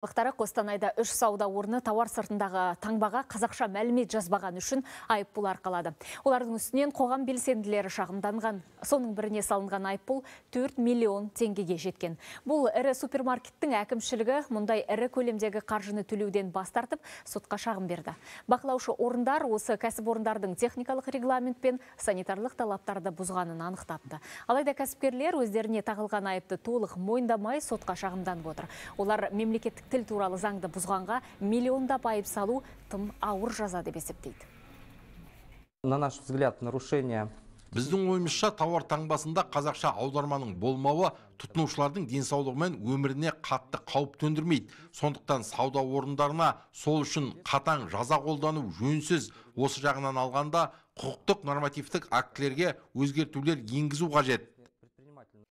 Лықтары Қостанайда үш сауда орны тауар сыртындағы таңбаға қазақша мәлімет жазбаған үшін айыппұл арқалады. Олардың үстінен қоғам белсенділері шағымданған. Соның біріне салынған айыппұл 4 миллион теңгеге жеткен. Бұл ірі супермаркеттің әкімшілігі мұндай ірі көлемдегі қаржыны төлеуден бас тартып сотқа шағым берді. Бақылаушы орындар осы кәсіп орындардың техникалық регламент пен санитарлық талаптарды бұзғанын анықтапты. Алайда кәсіпкерлер өздеріне тағылған айыпты толық мойындамай сотқа шағымданып отыр. Олар мемлекеттік тіл туралы заңды бұзғанға миллиондап айып салу тым ауыр жаза деп есептейді на наш взгляд нарушение біздің ойымызша тауар таңбасында қазақша аударманың болмауы тұтынушылардың денсаулығы мен өміріне қатты қауіп төндірмейді сондықтан сауда орындарына сол үшін қатаң жаза қолдану жөнсіз осы жағынан алғанда құқықтық нормативтік актілерге өзгертулер енгізу қажет